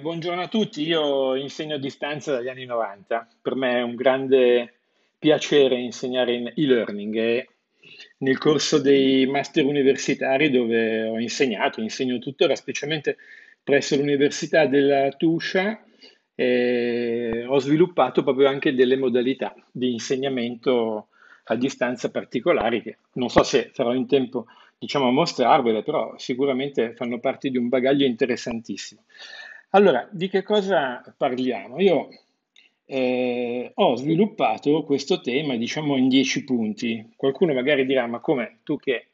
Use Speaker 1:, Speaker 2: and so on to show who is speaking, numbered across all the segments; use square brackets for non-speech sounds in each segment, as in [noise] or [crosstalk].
Speaker 1: buongiorno a tutti, io insegno a distanza dagli anni 90, per me è un grande piacere insegnare in e-learning e nel corso dei master universitari dove ho insegnato, insegno tuttora, specialmente presso l'Università della Tuscia, eh, ho sviluppato proprio anche delle modalità di insegnamento a distanza particolari che non so se farò in tempo diciamo a mostrarvele, però sicuramente fanno parte di un bagaglio interessantissimo. Allora, di che cosa parliamo? Io eh, ho sviluppato questo tema, diciamo, in dieci punti. Qualcuno magari dirà, ma come tu che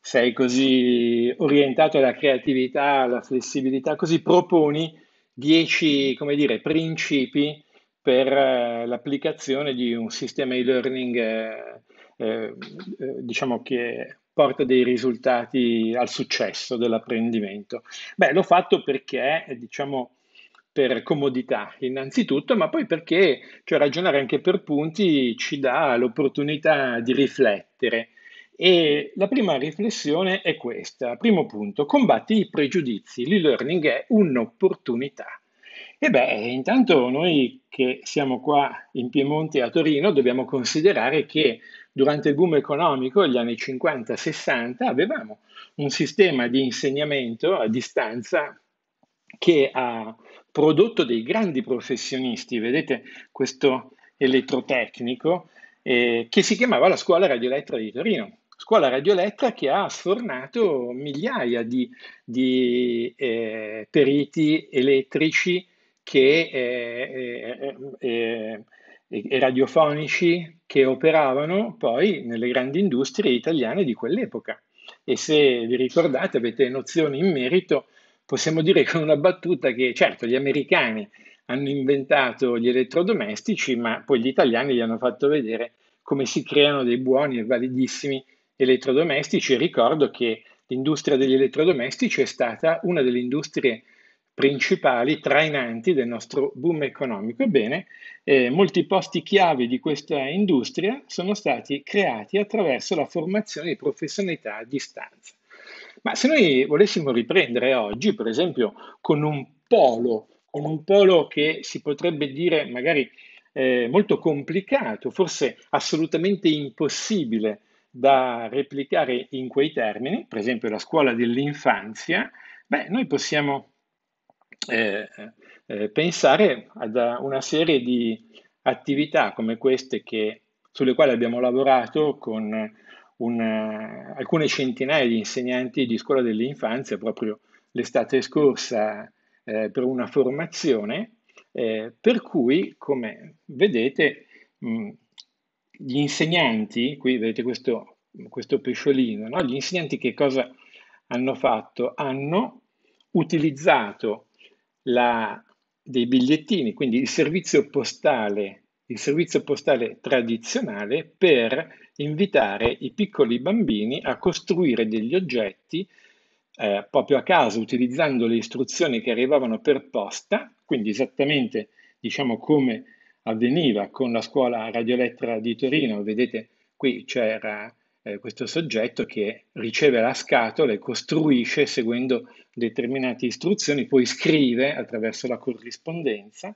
Speaker 1: sei così orientato alla creatività, alla flessibilità, così proponi dieci, come dire, principi per eh, l'applicazione di un sistema e-learning, eh, eh diciamo, che porta dei risultati al successo dell'apprendimento? Beh, l'ho fatto perché, diciamo, per comodità innanzitutto, ma poi perché cioè, ragionare anche per punti ci dà l'opportunità di riflettere. E la prima riflessione è questa. Primo punto, combatti i pregiudizi. L'e-learning è un'opportunità. E beh, intanto noi che siamo qua in Piemonte a Torino dobbiamo considerare che durante il boom economico degli anni 50-60 avevamo un sistema di insegnamento a distanza che ha prodotto dei grandi professionisti, vedete questo elettrotecnico, eh, che si chiamava la Scuola Radioelettra di Torino. Scuola Radioelettra che ha sfornato migliaia di, di eh, periti elettrici che, eh, e eh, eh, eh, radiofonici che operavano poi nelle grandi industrie italiane di quell'epoca. E se vi ricordate, avete nozioni in merito, possiamo dire con una battuta che certo gli americani hanno inventato gli elettrodomestici, ma poi gli italiani gli hanno fatto vedere come si creano dei buoni e validissimi elettrodomestici. Ricordo che l'industria degli elettrodomestici è stata una delle industrie principali trainanti del nostro boom economico. Ebbene, eh, molti posti chiave di questa industria sono stati creati attraverso la formazione di professionalità a distanza. Ma se noi volessimo riprendere oggi, per esempio, con un polo, con un polo che si potrebbe dire magari eh, molto complicato, forse assolutamente impossibile da replicare in quei termini, per esempio la scuola dell'infanzia, beh, noi possiamo eh, eh, eh, pensare ad una serie di attività come queste che, sulle quali abbiamo lavorato con una, eh, alcune centinaia di insegnanti di scuola dell'infanzia proprio l'estate scorsa eh, per una formazione, per cui, come vedete, mh, mm, gli insegnanti, qui vedete questo, questo pesciolino, no? gli insegnanti che cosa hanno fatto? Hanno utilizzato la, dei bigliettini, quindi il servizio postale, il servizio postale tradizionale per invitare i piccoli bambini a costruire degli oggetti eh, proprio a caso utilizzando le istruzioni che arrivavano per posta, quindi esattamente diciamo come avveniva con la scuola radioelettra di Torino, vedete qui c'era eh, questo soggetto che riceve la scatola e costruisce seguendo determinate istruzioni, poi scrive attraverso la corrispondenza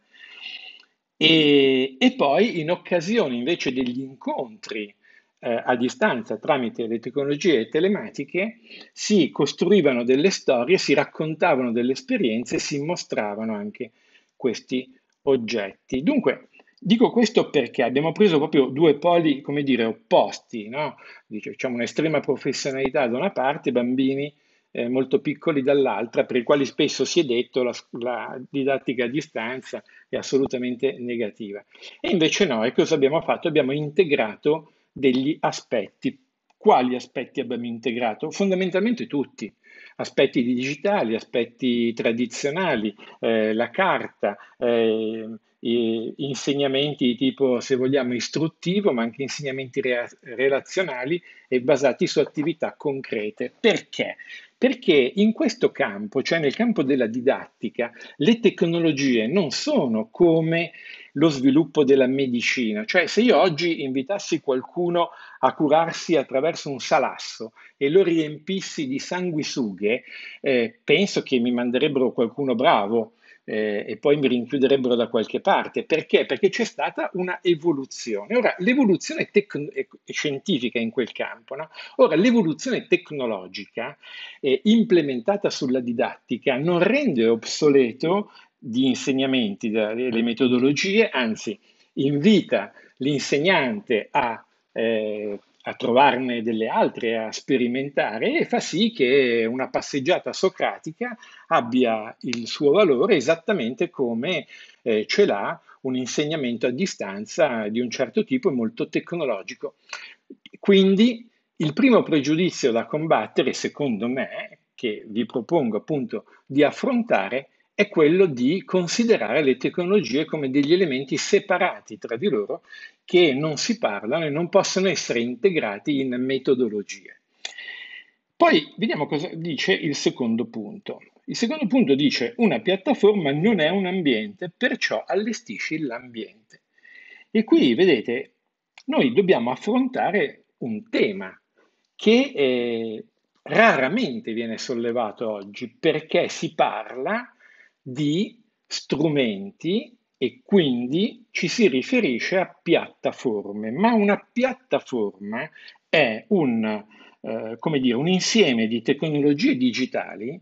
Speaker 1: e, e poi in occasione invece degli incontri eh, a distanza tramite le tecnologie telematiche si costruivano delle storie, si raccontavano delle esperienze, si mostravano anche questi oggetti. Dunque, Dico questo perché abbiamo preso proprio due poli, come dire, opposti, no? diciamo un'estrema professionalità da una parte, bambini eh, molto piccoli dall'altra, per i quali spesso si è detto la, la didattica a distanza è assolutamente negativa. E invece no, e cosa abbiamo fatto? Abbiamo integrato degli aspetti. Quali aspetti abbiamo integrato? Fondamentalmente tutti aspetti digitali, aspetti tradizionali, eh, la carta, eh, insegnamenti di tipo, se vogliamo, istruttivo, ma anche insegnamenti re- relazionali e basati su attività concrete. Perché? Perché in questo campo, cioè nel campo della didattica, le tecnologie non sono come lo sviluppo della medicina. Cioè, se io oggi invitassi qualcuno a curarsi attraverso un salasso e lo riempissi di sanguisughe, eh, penso che mi manderebbero qualcuno bravo eh, e poi mi rinchiuderebbero da qualche parte. Perché? Perché c'è stata una evoluzione. Ora, l'evoluzione tecno- eh, scientifica in quel campo, no? Ora, l'evoluzione tecnologica eh, implementata sulla didattica non rende obsoleto gli insegnamenti, le metodologie, anzi invita l'insegnante a eh, a trovarne delle altre, a sperimentare e fa sì che una passeggiata socratica abbia il suo valore esattamente come eh, ce l'ha un insegnamento a distanza di un certo tipo e molto tecnologico. Quindi il primo pregiudizio da combattere, secondo me, che vi propongo appunto di affrontare, è quello di considerare le tecnologie come degli elementi separati tra di loro che non si parlano e non possono essere integrati in metodologie. Poi vediamo cosa dice il secondo punto. Il secondo punto dice una piattaforma non è un ambiente, perciò allestisci l'ambiente. E qui vedete, noi dobbiamo affrontare un tema che eh, raramente viene sollevato oggi perché si parla di strumenti e quindi ci si riferisce a piattaforme, ma una piattaforma è un, eh, come dire, un insieme di tecnologie digitali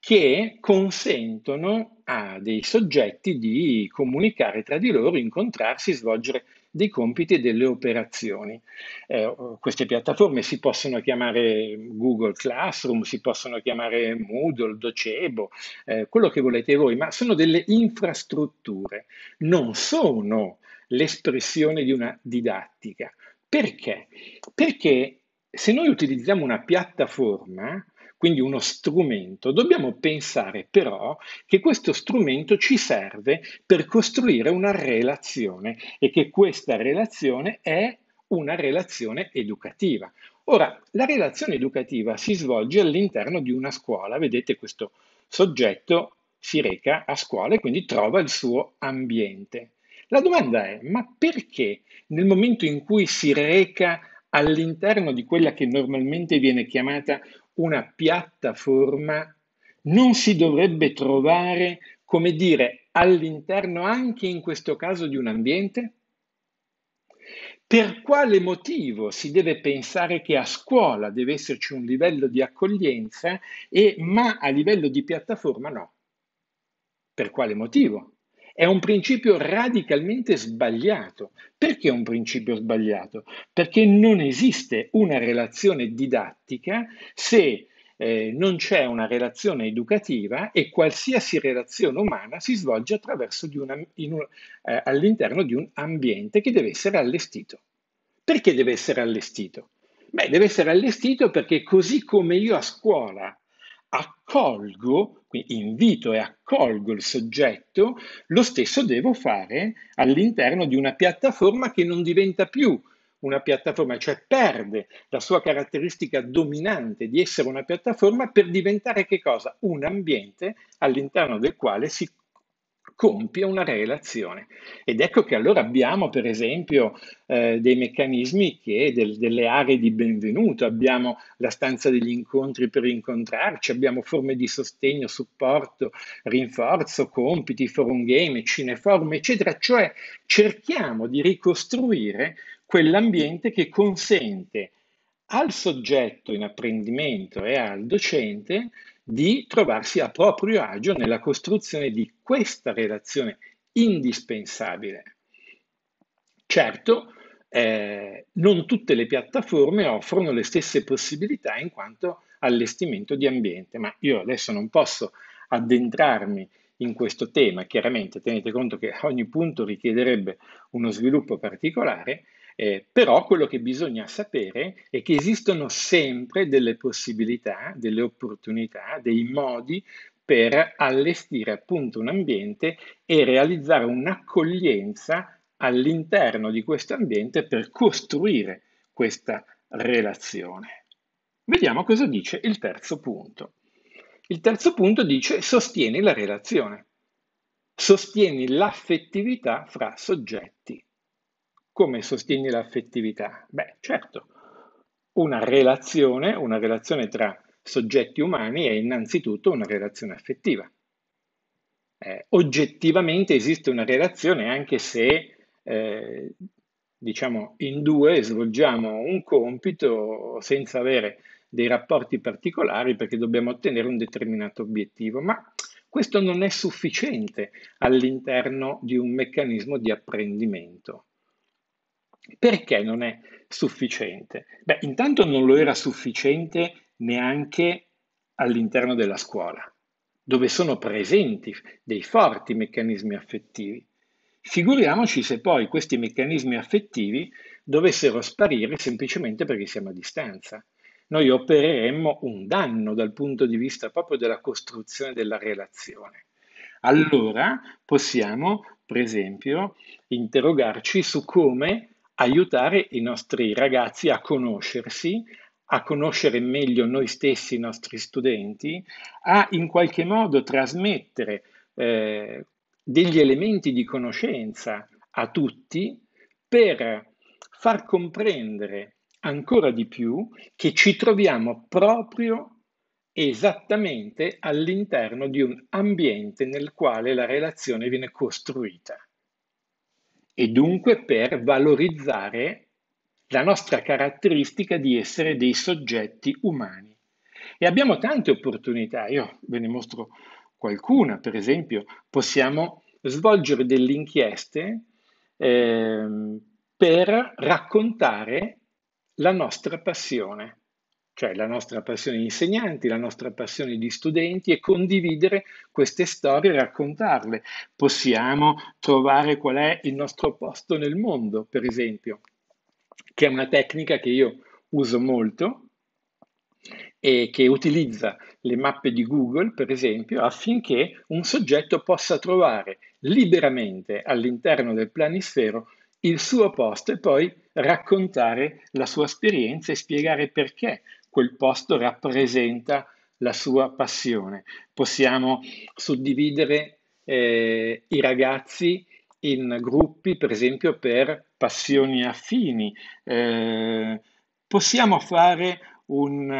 Speaker 1: che consentono a dei soggetti di comunicare tra di loro, incontrarsi, svolgere dei compiti e delle operazioni. Eh, queste piattaforme si possono chiamare Google Classroom, si possono chiamare Moodle, Docebo, eh, quello che volete voi, ma sono delle infrastrutture, non sono l'espressione di una didattica. Perché? Perché se noi utilizziamo una piattaforma, quindi uno strumento. Dobbiamo pensare però che questo strumento ci serve per costruire una relazione e che questa relazione è una relazione educativa. Ora, la relazione educativa si svolge all'interno di una scuola, vedete questo soggetto si reca a scuola e quindi trova il suo ambiente. La domanda è, ma perché nel momento in cui si reca all'interno di quella che normalmente viene chiamata una piattaforma non si dovrebbe trovare, come dire, all'interno anche in questo caso di un ambiente? Per quale motivo si deve pensare che a scuola deve esserci un livello di accoglienza e ma a livello di piattaforma no? Per quale motivo? È un principio radicalmente sbagliato. Perché è un principio sbagliato? Perché non esiste una relazione didattica se eh, non c'è una relazione educativa e qualsiasi relazione umana si svolge di una, un, eh, all'interno di un ambiente che deve essere allestito. Perché deve essere allestito? Beh, deve essere allestito perché così come io a scuola accolgo, quindi invito e accolgo il soggetto, lo stesso devo fare all'interno di una piattaforma che non diventa più una piattaforma, cioè perde la sua caratteristica dominante di essere una piattaforma per diventare che cosa? Un ambiente all'interno del quale si compie una relazione. Ed ecco che allora abbiamo per esempio eh, dei meccanismi che del, delle aree di benvenuto, abbiamo la stanza degli incontri per incontrarci, abbiamo forme di sostegno, supporto, rinforzo, compiti, forum game, cineforum, eccetera, cioè cerchiamo di ricostruire quell'ambiente che consente al soggetto in apprendimento e al docente di trovarsi a proprio agio nella costruzione di questa relazione indispensabile. Certo, eh, non tutte le piattaforme offrono le stesse possibilità in quanto allestimento di ambiente, ma io adesso non posso addentrarmi in questo tema, chiaramente tenete conto che ogni punto richiederebbe uno sviluppo particolare, eh, però quello che bisogna sapere è che esistono sempre delle possibilità, delle opportunità, dei modi per allestire appunto un ambiente e realizzare un'accoglienza all'interno di questo ambiente per costruire questa relazione. Vediamo cosa dice il terzo punto. Il terzo punto dice sostieni la relazione, sostieni l'affettività fra soggetti. Come sostieni l'affettività? Beh, certo, una relazione, una relazione tra soggetti umani è innanzitutto una relazione affettiva. Eh, oggettivamente esiste una relazione anche se eh, diciamo in due svolgiamo un compito senza avere dei rapporti particolari perché dobbiamo ottenere un determinato obiettivo, ma questo non è sufficiente all'interno di un meccanismo di apprendimento. Perché non è sufficiente? Beh, intanto non lo era sufficiente neanche all'interno della scuola, dove sono presenti dei forti meccanismi affettivi. Figuriamoci se poi questi meccanismi affettivi dovessero sparire semplicemente perché siamo a distanza. Noi opereremmo un danno dal punto di vista proprio della costruzione della relazione. Allora possiamo, per esempio, interrogarci su come aiutare i nostri ragazzi a conoscersi, a conoscere meglio noi stessi, i nostri studenti, a in qualche modo trasmettere eh, degli elementi di conoscenza a tutti per far comprendere ancora di più che ci troviamo proprio esattamente all'interno di un ambiente nel quale la relazione viene costruita e dunque per valorizzare la nostra caratteristica di essere dei soggetti umani. E abbiamo tante opportunità, io ve ne mostro qualcuna, per esempio possiamo svolgere delle inchieste eh, per raccontare la nostra passione cioè la nostra passione di insegnanti, la nostra passione di studenti e condividere queste storie, raccontarle. Possiamo trovare qual è il nostro posto nel mondo, per esempio, che è una tecnica che io uso molto e che utilizza le mappe di Google, per esempio, affinché un soggetto possa trovare liberamente all'interno del planisfero il suo posto e poi raccontare la sua esperienza e spiegare perché quel posto rappresenta la sua passione. Possiamo suddividere eh, i ragazzi in gruppi, per esempio, per passioni affini. Eh, possiamo fare un,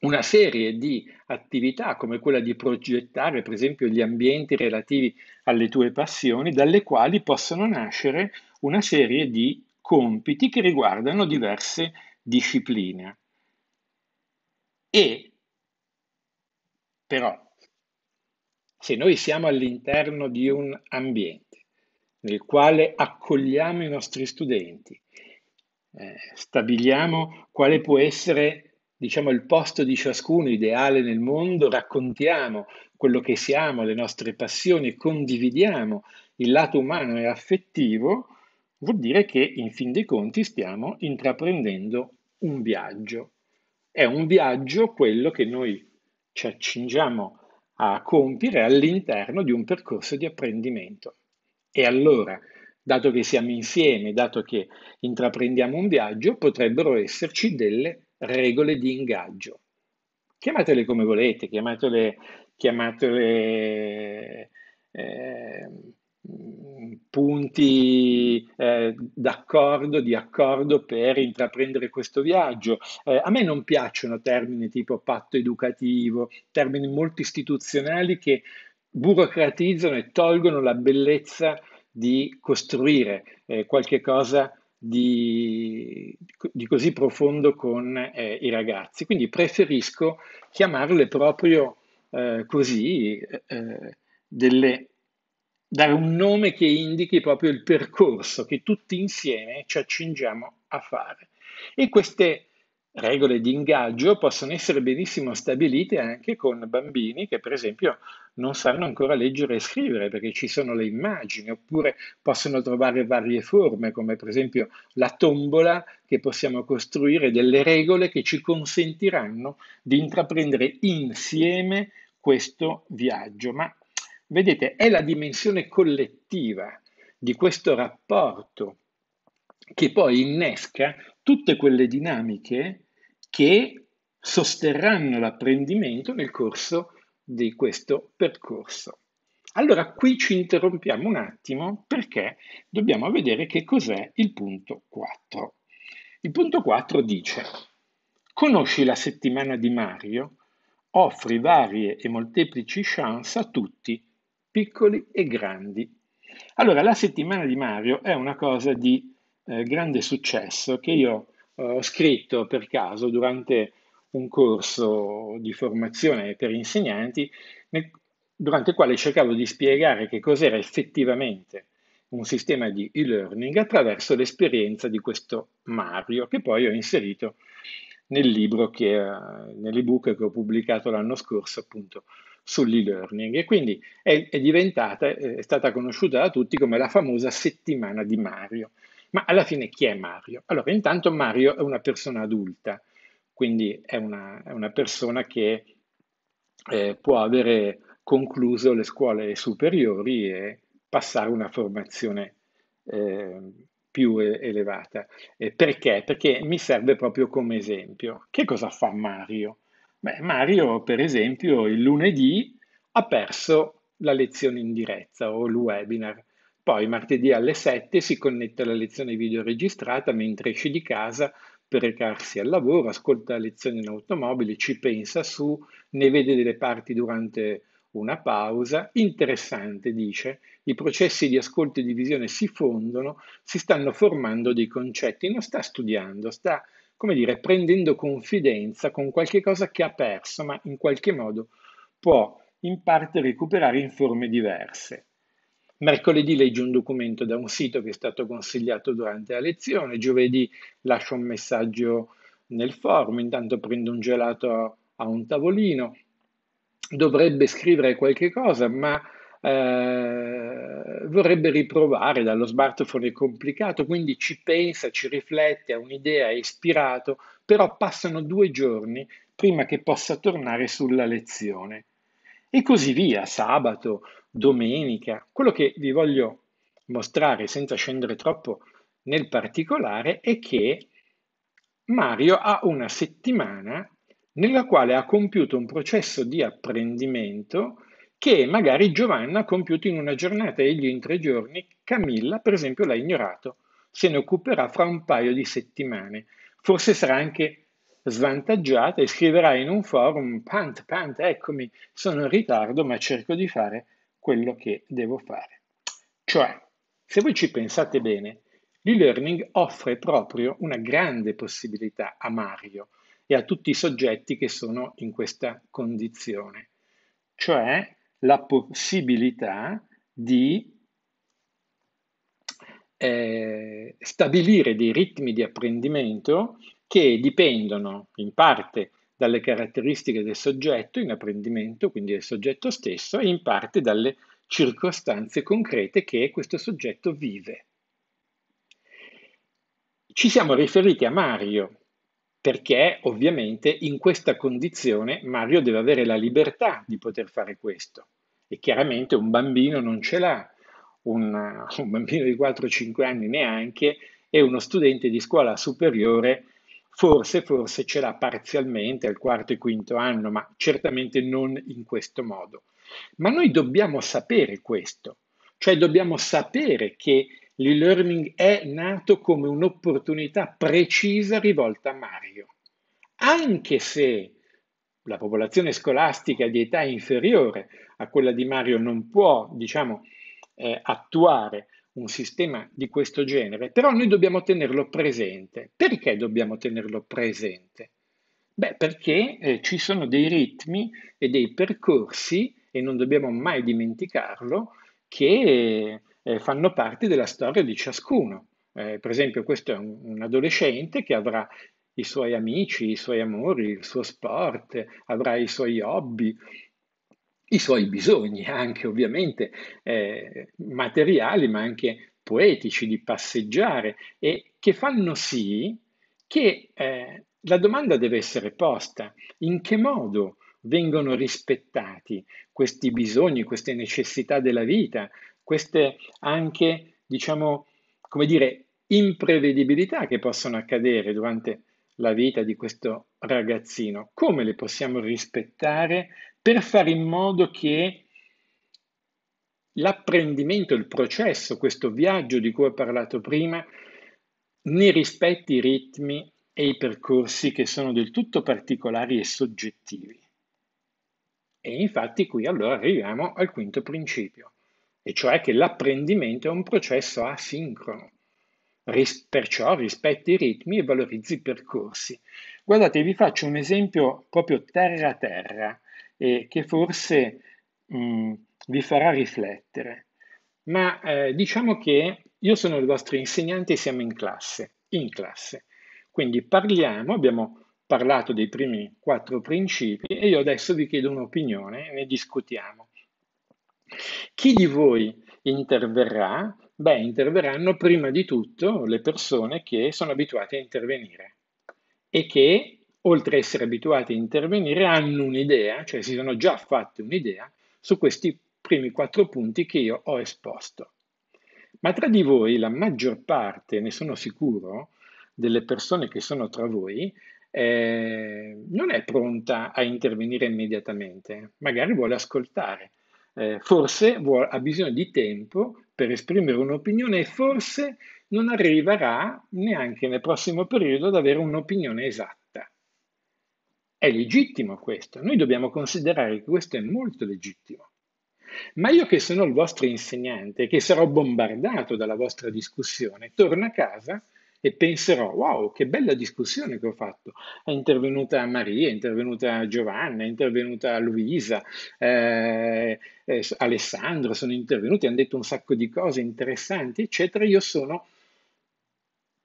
Speaker 1: una serie di attività come quella di progettare, per esempio, gli ambienti relativi alle tue passioni, dalle quali possono nascere una serie di compiti che riguardano diverse disciplina. E però, se noi siamo all'interno di un ambiente nel quale accogliamo i nostri studenti, eh, stabiliamo quale può essere diciamo, il posto di ciascuno ideale nel mondo, raccontiamo quello che siamo, le nostre passioni, condividiamo il lato umano e affettivo, vuol dire che in fin dei conti stiamo intraprendendo un viaggio. È un viaggio quello che noi ci accingiamo a compiere all'interno di un percorso di apprendimento. E allora, dato che siamo insieme, dato che intraprendiamo un viaggio, potrebbero esserci delle regole di ingaggio. Chiamatele come volete, chiamatele, chiamatele eh, Mm, punti eh, d'accordo, di accordo per intraprendere questo viaggio. Eh, a me non piacciono termini tipo patto educativo, termini molto istituzionali che burocratizzano e tolgono la bellezza di costruire eh, qualche cosa di, di, così profondo con eh, i ragazzi. Quindi preferisco chiamarle proprio eh, così eh, eh, delle dare un nome che indichi proprio il percorso che tutti insieme ci accingiamo a fare. E queste regole di ingaggio possono essere benissimo stabilite anche con bambini che per esempio non sanno ancora leggere e scrivere perché ci sono le immagini oppure possono trovare varie forme come per esempio la tombola che possiamo costruire delle regole che ci consentiranno di intraprendere insieme questo viaggio. Ma Vedete, è la dimensione collettiva di questo rapporto che poi innesca tutte quelle dinamiche che sosterranno l'apprendimento nel corso di questo percorso. Allora qui ci interrompiamo un attimo perché dobbiamo vedere che cos'è il punto 4. Il punto 4 dice, conosci la settimana di Mario, offri varie e molteplici chance a tutti piccoli e grandi. Allora, la settimana di Mario è una cosa di eh, grande successo che io eh, ho scritto per caso durante un corso di formazione per insegnanti, nel, durante il quale cercavo di spiegare che cos'era effettivamente un sistema di e-learning attraverso l'esperienza di questo Mario, che poi ho inserito nel libro che, eh, nell'ebook che ho pubblicato l'anno scorso, appunto, sull'e-learning e quindi è, è diventata, eh, è stata conosciuta da tutti come la famosa settimana di Mario. Ma alla fine chi è Mario? Allora, intanto Mario è una persona adulta, quindi è una, è una persona che eh, può avere concluso le scuole superiori e passare una formazione eh, più elevata. Eh, perché? Perché mi serve proprio come esempio. Che cosa fa Mario? Beh, Mario, per esempio, il lunedì ha perso la lezione in diretta o il webinar. Poi martedì alle 7 si connette alla lezione video registrata mentre esce di casa per recarsi al lavoro, ascolta la lezione in automobile, ci pensa su, ne vede delle parti durante una pausa. Interessante, dice, i processi di ascolto e di visione si fondono, si stanno formando dei concetti, non sta studiando, sta come dire, prendendo confidenza con qualche cosa che ha perso, ma in qualche modo può in parte recuperare in forme diverse. Mercoledì leggi un documento da un sito che è stato consigliato durante la lezione, giovedì lascio un messaggio nel forum, intanto prendo un gelato a un tavolino, dovrebbe scrivere qualche cosa, ma eh, vorrebbe riprovare dallo smartphone è complicato, quindi ci pensa, ci riflette, ha un'idea, è ispirato, però passano due giorni prima che possa tornare sulla lezione. E così via, sabato, domenica. Quello che vi voglio mostrare senza scendere troppo nel particolare è che Mario ha una settimana nella quale ha compiuto un processo di apprendimento che magari Giovanna ha compiuto in una giornata e egli in tre giorni, Camilla per esempio l'ha ignorato, se ne occuperà fra un paio di settimane, forse sarà anche svantaggiata e scriverà in un forum pant pant eccomi sono in ritardo ma cerco di fare quello che devo fare. Cioè, se voi ci pensate bene, l'e-learning offre proprio una grande possibilità a Mario e a tutti i soggetti che sono in questa condizione. Cioè la possibilità di eh, stabilire dei ritmi di apprendimento che dipendono in parte dalle caratteristiche del soggetto in apprendimento, quindi del soggetto stesso, e in parte dalle circostanze concrete che questo soggetto vive. Ci siamo riferiti a Mario perché ovviamente in questa condizione Mario deve avere la libertà di poter fare questo e chiaramente un bambino non ce l'ha, un, [laughs] un bambino di 4-5 anni neanche e uno studente di scuola superiore forse, forse ce l'ha parzialmente al quarto e quinto anno, ma certamente non in questo modo. Ma noi dobbiamo sapere questo, cioè dobbiamo sapere che l'e-learning è nato come un'opportunità precisa rivolta a Mario, anche se la popolazione scolastica di età inferiore a quella di Mario non può, diciamo, eh, attuare un sistema di questo genere, però noi dobbiamo tenerlo presente. Perché dobbiamo tenerlo presente? Beh, perché eh, ci sono dei ritmi e dei percorsi, e non dobbiamo mai dimenticarlo, che eh, fanno parte della storia di ciascuno. Eh, per esempio questo è un, un adolescente che avrà i suoi amici, i suoi amori, il suo sport, avrà i suoi hobby, i suoi bisogni anche ovviamente eh, materiali ma anche poetici di passeggiare e che fanno sì che eh, la domanda deve essere posta in che modo vengono rispettati questi bisogni, queste necessità della vita, queste anche, diciamo, come dire, imprevedibilità che possono accadere durante la vita di questo ragazzino, come le possiamo rispettare per fare in modo che l'apprendimento, il processo, questo viaggio di cui ho parlato prima, ne rispetti i ritmi e i percorsi che sono del tutto particolari e soggettivi. E infatti qui allora arriviamo al quinto principio e cioè che l'apprendimento è un processo asincrono, Ris- perciò rispetti i ritmi e valorizzi i percorsi. Guardate, vi faccio un esempio proprio terra a terra eh, che forse mh, mm, vi farà riflettere, ma eh, diciamo che io sono il vostro insegnante e siamo in classe, in classe. Quindi parliamo, abbiamo parlato dei primi quattro principi e io adesso vi chiedo un'opinione, ne discutiamo. Chi di voi interverrà? Beh, interverranno prima di tutto le persone che sono abituate a intervenire e che, oltre a essere abituate a intervenire, hanno un'idea, cioè si sono già fatte un'idea su questi primi quattro punti che io ho esposto. Ma tra di voi, la maggior parte, ne sono sicuro, delle persone che sono tra voi, eh, non è pronta a intervenire immediatamente, magari vuole ascoltare, eh, forse vuol, ha bisogno di tempo per esprimere un'opinione e forse non arriverà neanche nel prossimo periodo ad avere un'opinione esatta. È legittimo questo, noi dobbiamo considerare che questo è molto legittimo. Ma io che sono il vostro insegnante, che sarò bombardato dalla vostra discussione, torno a casa e penserò, wow, che bella discussione che ho fatto. È intervenuta Maria, è intervenuta Giovanna, è intervenuta Luisa, eh, eh, Alessandro, sono intervenuti, hanno detto un sacco di cose interessanti, eccetera. Io sono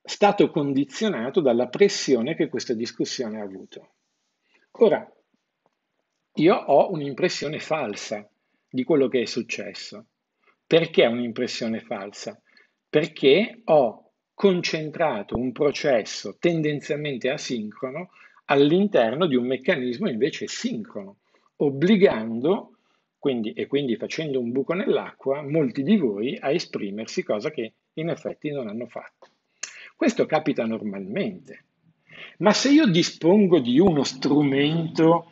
Speaker 1: stato condizionato dalla pressione che questa discussione ha avuto. Ora, io ho un'impressione falsa di quello che è successo. Perché un'impressione falsa? Perché ho concentrato un processo tendenzialmente asincrono all'interno di un meccanismo invece sincrono, obbligando quindi, e quindi facendo un buco nell'acqua molti di voi a esprimersi, cosa che in effetti non hanno fatto. Questo capita normalmente, ma se io dispongo di uno strumento,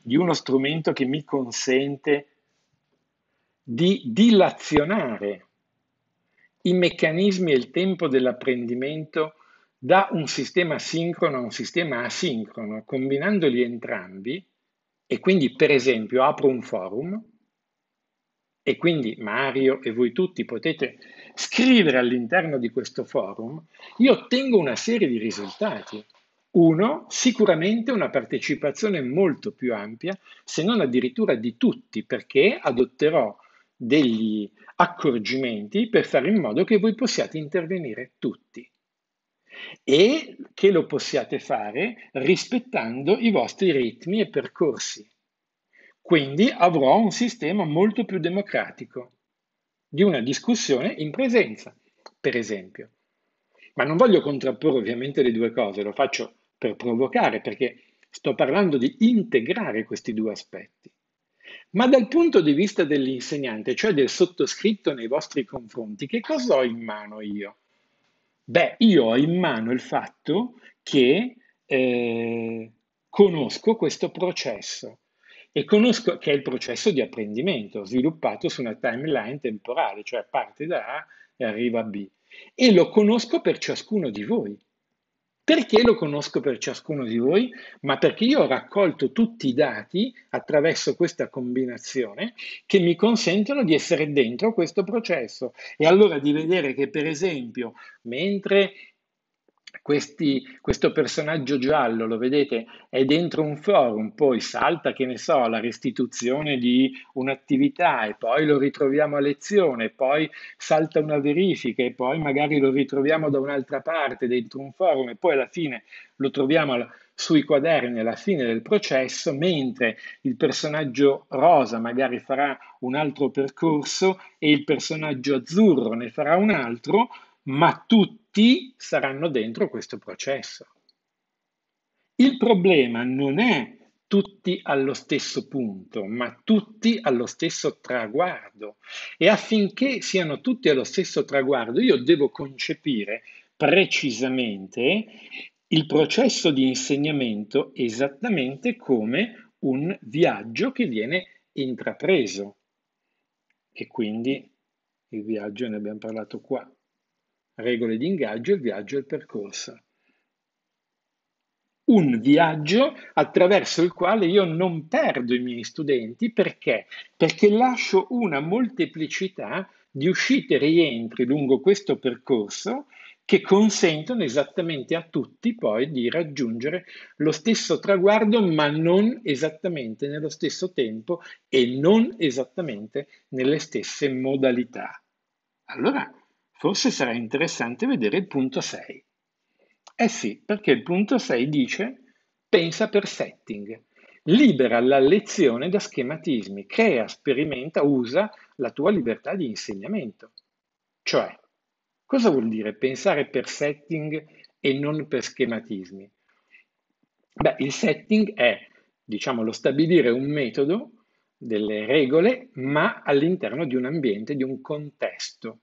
Speaker 1: di uno strumento che mi consente di dilazionare i meccanismi e il tempo dell'apprendimento da un sistema sincrono a un sistema asincrono, combinandoli entrambi, e quindi per esempio apro un forum, e quindi Mario e voi tutti potete scrivere all'interno di questo forum, io ottengo una serie di risultati. Uno, sicuramente una partecipazione molto più ampia, se non addirittura di tutti, perché adotterò degli, accorgimenti per fare in modo che voi possiate intervenire tutti e che lo possiate fare rispettando i vostri ritmi e percorsi. Quindi avrò un sistema molto più democratico di una discussione in presenza, per esempio. Ma non voglio contrapporre ovviamente le due cose, lo faccio per provocare, perché sto parlando di integrare questi due aspetti. Ma dal punto di vista dell'insegnante, cioè del sottoscritto nei vostri confronti, che cosa ho in mano io? Beh, io ho in mano il fatto che eh, conosco questo processo e conosco che è il processo di apprendimento sviluppato su una timeline temporale, cioè parte da A e arriva a B. E lo conosco per ciascuno di voi. Perché lo conosco per ciascuno di voi? Ma perché io ho raccolto tutti i dati attraverso questa combinazione che mi consentono di essere dentro questo processo e allora di vedere che per esempio mentre questi, questo personaggio giallo, lo vedete, è dentro un forum, poi salta, che ne so, la restituzione di un'attività e poi lo ritroviamo a lezione, poi salta una verifica e poi magari lo ritroviamo da un'altra parte dentro un forum e poi alla fine lo troviamo sui quaderni alla fine del processo, mentre il personaggio rosa magari farà un altro percorso e il personaggio azzurro ne farà un altro, ma tutti tutti saranno dentro questo processo. Il problema non è tutti allo stesso punto, ma tutti allo stesso traguardo. E affinché siano tutti allo stesso traguardo, io devo concepire precisamente il processo di insegnamento esattamente come un viaggio che viene intrapreso. E quindi il viaggio, ne abbiamo parlato qua regole di ingaggio, il viaggio e il percorso. Un viaggio attraverso il quale io non perdo i miei studenti perché? Perché lascio una molteplicità di uscite e rientri lungo questo percorso che consentono esattamente a tutti poi di raggiungere lo stesso traguardo, ma non esattamente nello stesso tempo e non esattamente nelle stesse modalità. Allora, forse sarà interessante vedere il punto 6. Eh sì, perché il punto 6 dice pensa per setting, libera la lezione da schematismi, crea, sperimenta, usa la tua libertà di insegnamento. Cioè, cosa vuol dire pensare per setting e non per schematismi? Beh, il setting è, diciamo, lo stabilire un metodo, delle regole, ma all'interno di un ambiente, di un contesto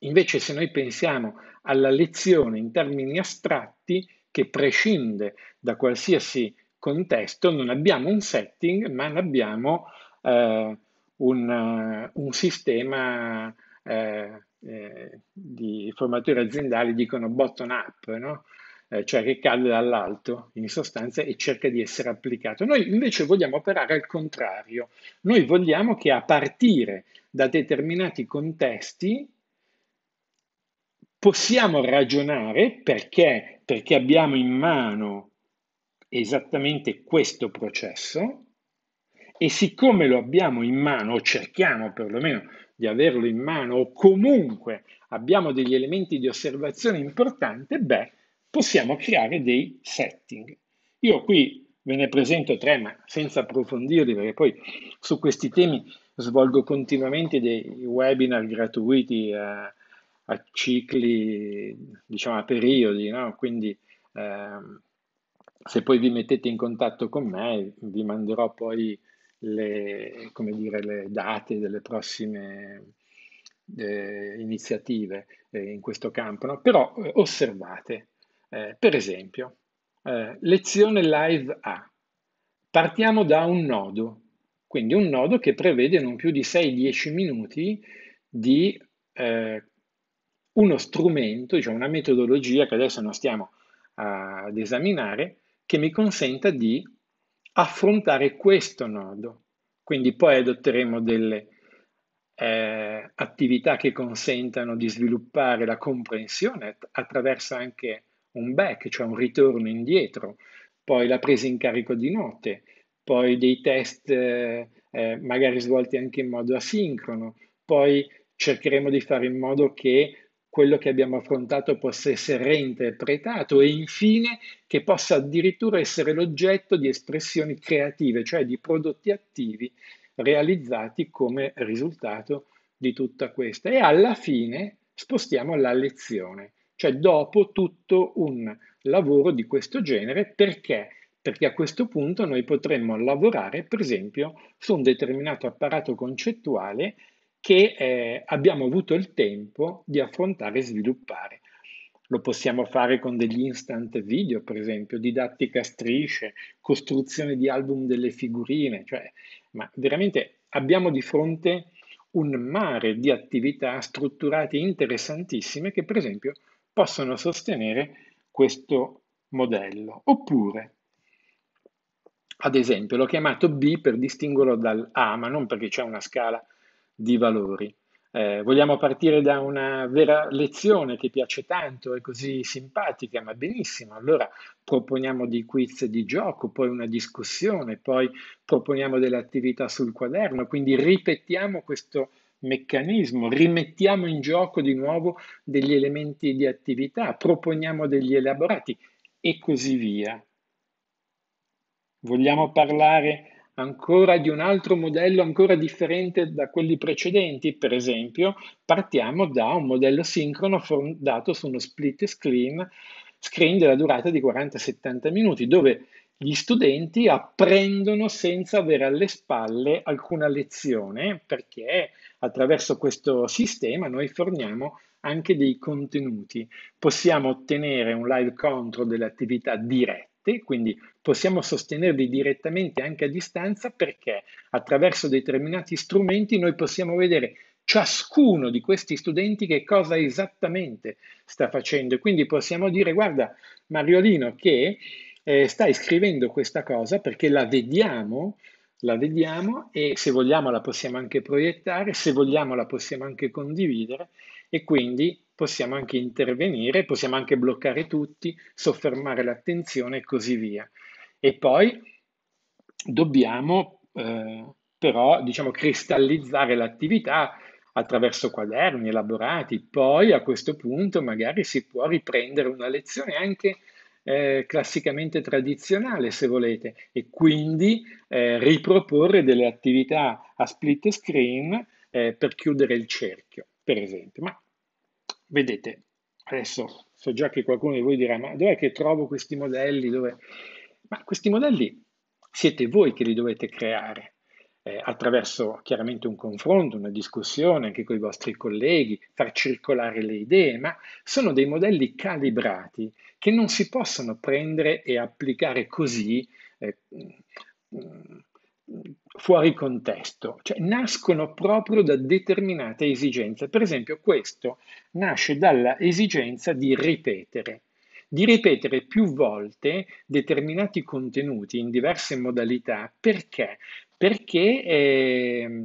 Speaker 1: Invece se noi pensiamo alla lezione in termini astratti che prescinde da qualsiasi contesto, non abbiamo un setting ma abbiamo eh, un, eh, un, sistema eh, eh, di formatori aziendali, dicono bottom up, no? Eh, cioè che cade dall'alto in sostanza e cerca di essere applicato. Noi invece vogliamo operare al contrario, noi vogliamo che a partire da determinati contesti possiamo ragionare perché, perché abbiamo in mano esattamente questo processo e siccome lo abbiamo in mano, o cerchiamo perlomeno di averlo in mano, o comunque abbiamo degli elementi di osservazione importanti, beh, possiamo creare dei setting. Io qui ve ne presento tre, ma senza approfondirli, perché poi su questi temi svolgo continuamente dei webinar gratuiti. Eh, a cicli, diciamo a periodi, no? quindi ehm, se poi vi mettete in contatto con me vi manderò poi le, dire, le date delle prossime eh, iniziative eh, in questo campo, no? però eh, osservate, eh, per esempio, eh, lezione live A, partiamo da un nodo, quindi un nodo che prevede non più di 6-10 minuti di eh, uno strumento, diciamo, una metodologia che adesso non stiamo eh, ad esaminare, che mi consenta di affrontare questo nodo. Quindi poi adotteremo delle eh, attività che consentano di sviluppare la comprensione attraverso anche un back, cioè un ritorno indietro, poi la presa in carico di note, poi dei test eh, eh magari svolti anche in modo asincrono, poi cercheremo di fare in modo che quello che abbiamo affrontato possa essere reinterpretato e infine che possa addirittura essere l'oggetto di espressioni creative, cioè di prodotti attivi realizzati come risultato di tutta questa. E alla fine spostiamo la lezione, cioè dopo tutto un lavoro di questo genere perché? Perché a questo punto noi potremmo lavorare, per esempio, su un determinato apparato concettuale che eh, abbiamo avuto il tempo di affrontare e sviluppare. Lo possiamo fare con degli instant video, per esempio, didattica a strisce, costruzione di album delle figurine, cioè, ma veramente abbiamo di fronte un mare di attività strutturate interessantissime che, per esempio, possono sostenere questo modello. Oppure, ad esempio, l'ho chiamato B per distinguerlo dal A, ma non perché c'è una scala di valori. Eh, vogliamo partire da una vera lezione che piace tanto, è così simpatica, ma benissimo. Allora proponiamo dei quiz di gioco, poi una discussione, poi proponiamo delle attività sul quaderno, quindi ripetiamo questo meccanismo, rimettiamo in gioco di nuovo degli elementi di attività, proponiamo degli elaborati e così via. Vogliamo parlare di ancora di un altro modello ancora differente da quelli precedenti, per esempio, partiamo da un modello sincrono fondato su uno split screen, screen della durata di 40-70 minuti, dove gli studenti apprendono senza avere alle spalle alcuna lezione, perché attraverso questo sistema noi forniamo anche dei contenuti. Possiamo ottenere un live control delle attività dirette dirette, quindi possiamo sostenerli direttamente anche a distanza perché attraverso determinati strumenti noi possiamo vedere ciascuno di questi studenti che cosa esattamente sta facendo. Quindi possiamo dire, guarda Mariolino che eh, sta scrivendo questa cosa perché la vediamo, la vediamo e se vogliamo la possiamo anche proiettare, se vogliamo la possiamo anche condividere e quindi possiamo anche intervenire, possiamo anche bloccare tutti, soffermare l'attenzione e così via. E poi dobbiamo eh, però diciamo, cristallizzare l'attività attraverso quaderni elaborati, poi a questo punto magari si può riprendere una lezione anche eh, classicamente tradizionale, se volete, e quindi eh, riproporre delle attività a split screen eh, per chiudere il cerchio, per esempio. Ma vedete, adesso so già che qualcuno di voi dirà, ma dov'è che trovo questi modelli? Dove... Ma questi modelli siete voi che li dovete creare eh, attraverso chiaramente un confronto, una discussione anche con i vostri colleghi, far circolare le idee, ma sono dei modelli calibrati che non si possono prendere e applicare così eh, mm, fuori contesto, cioè nascono proprio da determinate esigenze. Per esempio questo nasce dalla esigenza di ripetere, di ripetere più volte determinati contenuti in diverse modalità. Perché? Perché eh,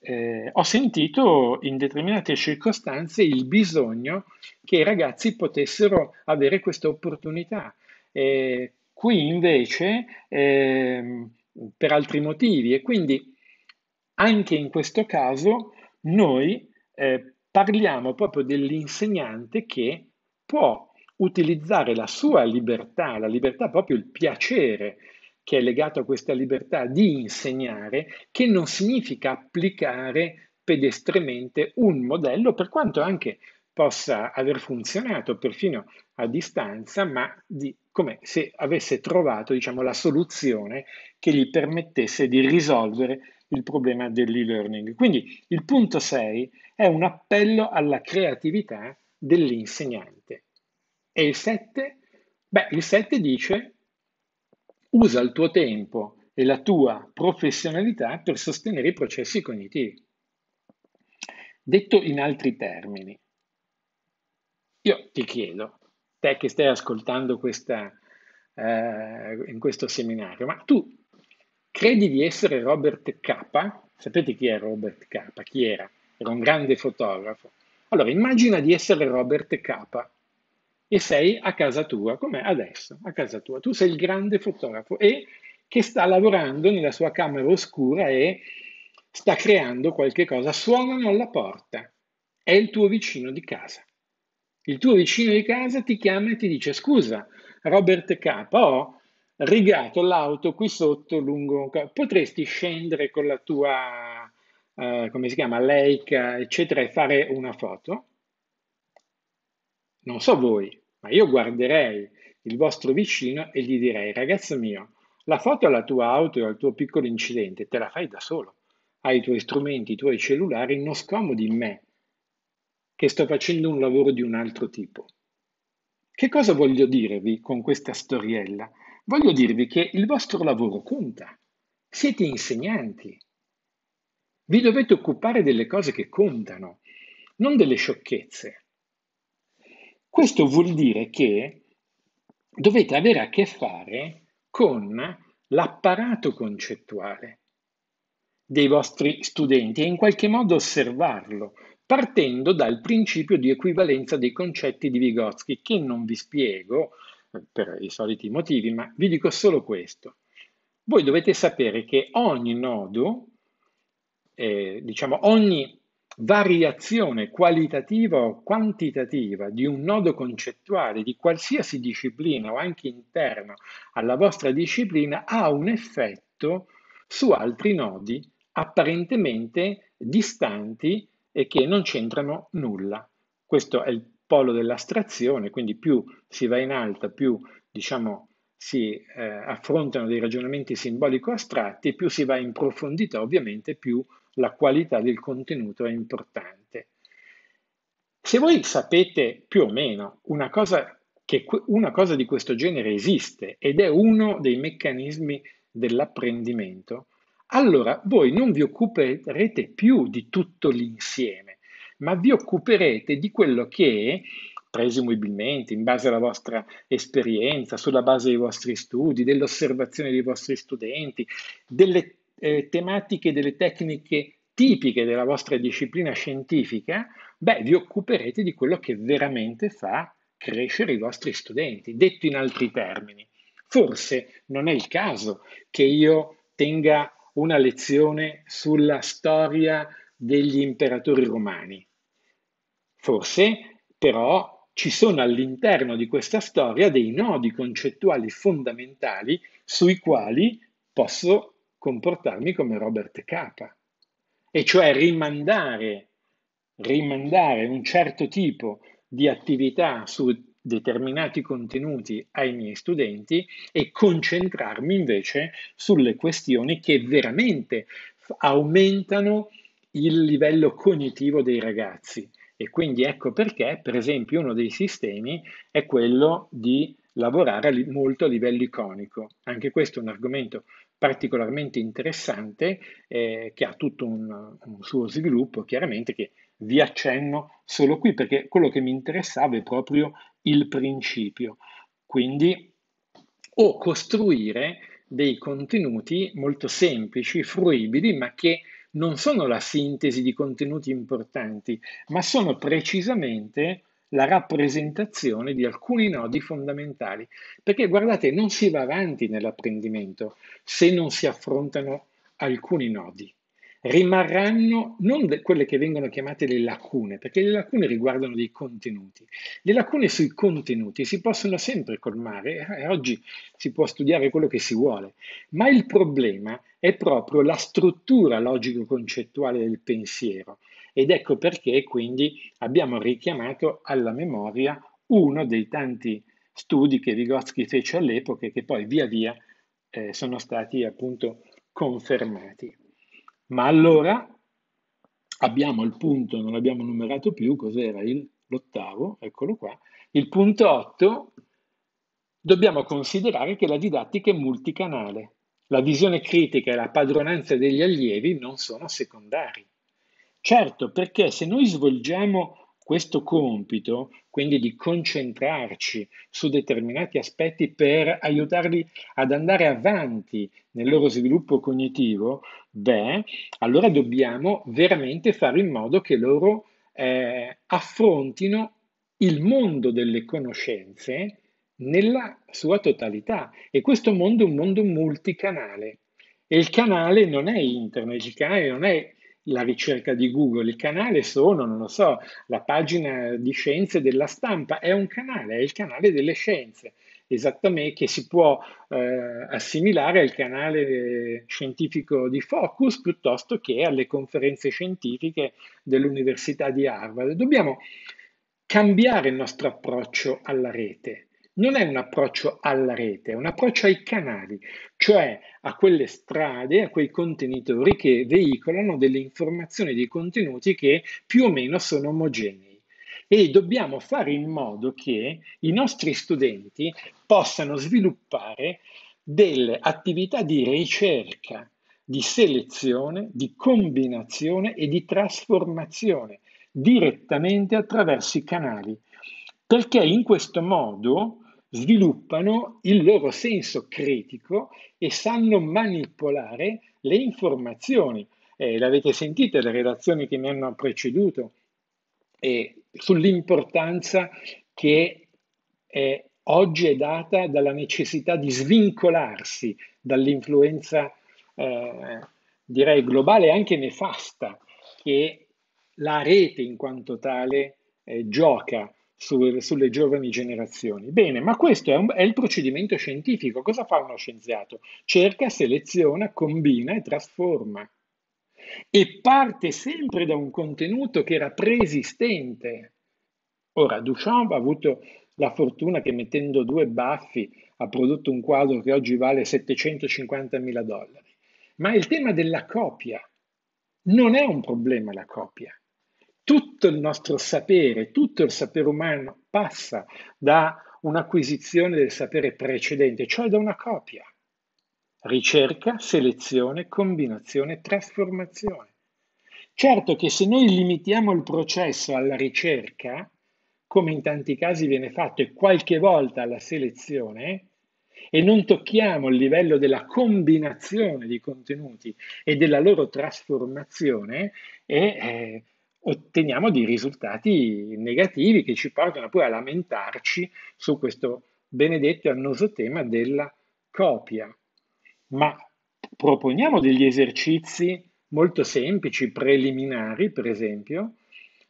Speaker 1: eh, ho sentito in determinate circostanze il bisogno che i ragazzi potessero avere questa opportunità. Eh, qui invece ehm, per altri motivi e quindi anche in questo caso noi eh, parliamo proprio dell'insegnante che può utilizzare la sua libertà, la libertà proprio il piacere che è legato a questa libertà di insegnare, che non significa applicare pedestremente un modello, per quanto anche possa aver funzionato perfino a distanza, ma di come se avesse trovato diciamo, la soluzione che gli permettesse di risolvere il problema dell'e-learning. Quindi il punto 6 è un appello alla creatività dell'insegnante. E il 7? Beh, il 7 dice usa il tuo tempo e la tua professionalità per sostenere i processi cognitivi. Detto in altri termini, io ti chiedo, te che stai ascoltando questa, eh, in questo seminario, ma tu credi di essere Robert K? Sapete chi è Robert K? Chi era? Era un grande fotografo. Allora immagina di essere Robert K e sei a casa tua, come adesso, a casa tua. Tu sei il grande fotografo e che sta lavorando nella sua camera oscura e sta creando qualche cosa. Suonano alla porta, è il tuo vicino di casa. Il tuo vicino di casa ti chiama e ti dice scusa, Robert K, ho rigato l'auto qui sotto lungo... Potresti scendere con la tua, uh, come si chiama, Leica, eccetera, e fare una foto? Non so voi, ma io guarderei il vostro vicino e gli direi, ragazzo mio, la foto alla tua auto e al tuo piccolo incidente te la fai da solo. Hai i tuoi strumenti, i tuoi cellulari, non scomodi me che sto facendo un lavoro di un altro tipo. Che cosa voglio dirvi con questa storiella? Voglio dirvi che il vostro lavoro conta. Siete insegnanti. Vi dovete occupare delle cose che contano, non delle sciocchezze. Questo vuol dire che dovete avere a che fare con l'apparato concettuale dei vostri studenti e in qualche modo osservarlo, partendo dal principio di equivalenza dei concetti di Vygotsky, che non vi spiego eh, per i soliti motivi, ma vi dico solo questo. Voi dovete sapere che ogni nodo, eh, diciamo ogni variazione qualitativa o quantitativa di un nodo concettuale di qualsiasi disciplina o anche interno alla vostra disciplina ha un effetto su altri nodi apparentemente distanti e che non c'entrano nulla. Questo è il polo dell'astrazione, quindi più si va in alta, più diciamo, si eh, affrontano dei ragionamenti simbolico-astratti, più si va in profondità, ovviamente, più la qualità del contenuto è importante. Se voi sapete più o meno una cosa, che una cosa di questo genere esiste ed è uno dei meccanismi dell'apprendimento, allora voi non vi occuperete più di tutto l'insieme, ma vi occuperete di quello che, presumibilmente, in base alla vostra esperienza, sulla base dei vostri studi, dell'osservazione dei vostri studenti, delle eh, tematiche, delle tecniche tipiche della vostra disciplina scientifica, beh, vi occuperete di quello che veramente fa crescere i vostri studenti. Detto in altri termini, forse non è il caso che io tenga una lezione sulla storia degli imperatori romani. Forse, però, ci sono all'interno di questa storia dei nodi concettuali fondamentali sui quali posso comportarmi come Robert Capa, e cioè rimandare, rimandare un certo tipo di attività su determinati contenuti ai miei studenti e concentrarmi invece sulle questioni che veramente aumentano il livello cognitivo dei ragazzi. E quindi ecco perché, per esempio, uno dei sistemi è quello di lavorare molto a livello iconico. Anche questo è un argomento particolarmente interessante eh, che ha tutto un, un suo sviluppo, chiaramente, che vi accenno solo qui perché quello che mi interessava è proprio il principio. Quindi o costruire dei contenuti molto semplici, fruibili, ma che non sono la sintesi di contenuti importanti, ma sono precisamente la rappresentazione di alcuni nodi fondamentali. Perché guardate, non si va avanti nell'apprendimento se non si affrontano alcuni nodi rimarranno non quelle che vengono chiamate le lacune, perché le lacune riguardano dei contenuti. Le lacune sui contenuti si possono sempre colmare eh, e oggi si può studiare quello che si vuole, ma il problema è proprio la struttura logico-concettuale del pensiero ed ecco perché quindi abbiamo richiamato alla memoria uno dei tanti studi che Vygotsky fece all'epoca e che poi via via eh, sono stati appunto confermati. Ma allora abbiamo il punto, non l'abbiamo numerato più, cos'era il, l'ottavo, eccolo qua, il punto 8, dobbiamo considerare che la didattica è multicanale. La visione critica e la padronanza degli allievi non sono secondari. Certo, perché se noi svolgiamo questo compito, quindi di concentrarci su determinati aspetti per aiutarli ad andare avanti nel loro sviluppo cognitivo, beh, allora dobbiamo veramente fare in modo che loro eh, affrontino il mondo delle conoscenze nella sua totalità. E questo mondo è un mondo multicanale. E il canale non è internet, il canale non è la ricerca di Google, il canale sono, non lo so, la pagina di scienze della stampa, è un canale, è il canale delle scienze, esattamente che si può eh, assimilare al canale eh, scientifico di Focus piuttosto che alle conferenze scientifiche dell'Università di Harvard. Dobbiamo cambiare il nostro approccio alla rete non è un approccio alla rete, è un approccio ai canali, cioè a quelle strade, a quei contenitori che veicolano delle informazioni, dei contenuti che più o meno sono omogenei e dobbiamo fare in modo che i nostri studenti possano sviluppare delle attività di ricerca, di selezione, di combinazione e di trasformazione direttamente attraverso i canali, perché in questo modo sviluppano il loro senso critico e sanno manipolare le informazioni. Eh, l'avete sentito le relazioni che mi hanno preceduto eh, sull'importanza che eh, oggi è data dalla necessità di svincolarsi dall'influenza, eh, direi, globale e anche nefasta che la rete in quanto tale eh, gioca su, sulle giovani generazioni. Bene, ma questo è, un, è il procedimento scientifico. Cosa fa uno scienziato? Cerca, seleziona, combina e trasforma. E parte sempre da un contenuto che era preesistente. Ora, Duchamp ha avuto la fortuna che mettendo due baffi ha prodotto un quadro che oggi vale 750 mila dollari. Ma il tema della copia non è un problema la copia tutto il nostro sapere, tutto il sapere umano passa da un'acquisizione del sapere precedente, cioè da una copia. Ricerca, selezione, combinazione, trasformazione. Certo che se noi limitiamo il processo alla ricerca, come in tanti casi viene fatto e qualche volta alla selezione, e non tocchiamo il livello della combinazione di contenuti e della loro trasformazione, e, eh, otteniamo dei risultati negativi che ci portano poi a lamentarci su questo benedetto e annoso tema della copia. Ma proponiamo degli esercizi molto semplici, preliminari, per esempio,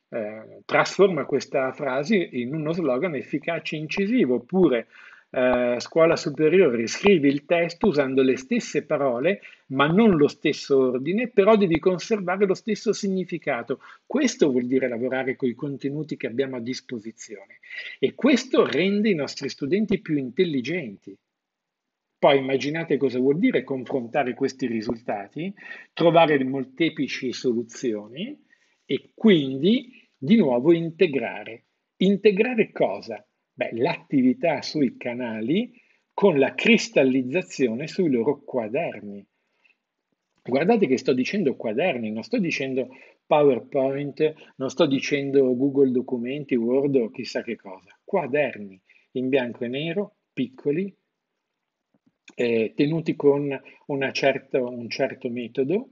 Speaker 1: eh, trasforma questa frase in uno slogan efficace e incisivo, oppure eh, scuola superiore, scrivi il testo usando le stesse parole, ma non lo stesso ordine, però devi conservare lo stesso significato. Questo vuol dire lavorare con i contenuti che abbiamo a disposizione e questo rende i nostri studenti più intelligenti. Poi immaginate cosa vuol dire confrontare questi risultati, trovare molteplici soluzioni e quindi di nuovo integrare. Integrare cosa? Beh, l'attività sui canali con la cristallizzazione sui loro quaderni. Guardate che sto dicendo quaderni, non sto dicendo PowerPoint, non sto dicendo Google Documenti, Word o chissà che cosa. Quaderni in bianco e nero, piccoli, eh, tenuti con certa, un certo metodo